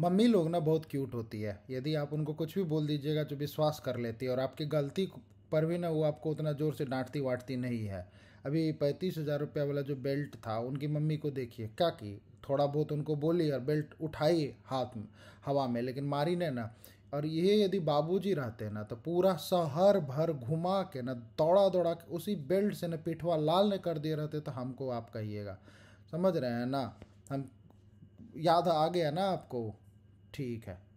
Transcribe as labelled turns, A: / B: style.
A: mummy लोग ना बहुत क्यूट होती है यदि आप उनको कुछ भी बोल दीजिएगा तो विश्वास कर लेती है और आपकी गलती पर भी ना वो आपको उतना ज़ोर से डांटती वाटती नहीं है अभी पैंतीस हज़ार रुपया वाला जो बेल्ट था उनकी मम्मी को देखिए क्या की थोड़ा बहुत उनको बोली और बेल्ट उठाई हाथ में हवा में लेकिन मारी ने ना और ये यदि बाबूजी रहते ना तो पूरा शहर भर घुमा के ना दौड़ा दौड़ा के उसी बेल्ट से ना पिठवा लाल ने कर दिए रहते तो हमको आप कहिएगा समझ रहे हैं ना हम याद आ गया ना आपको ठीक है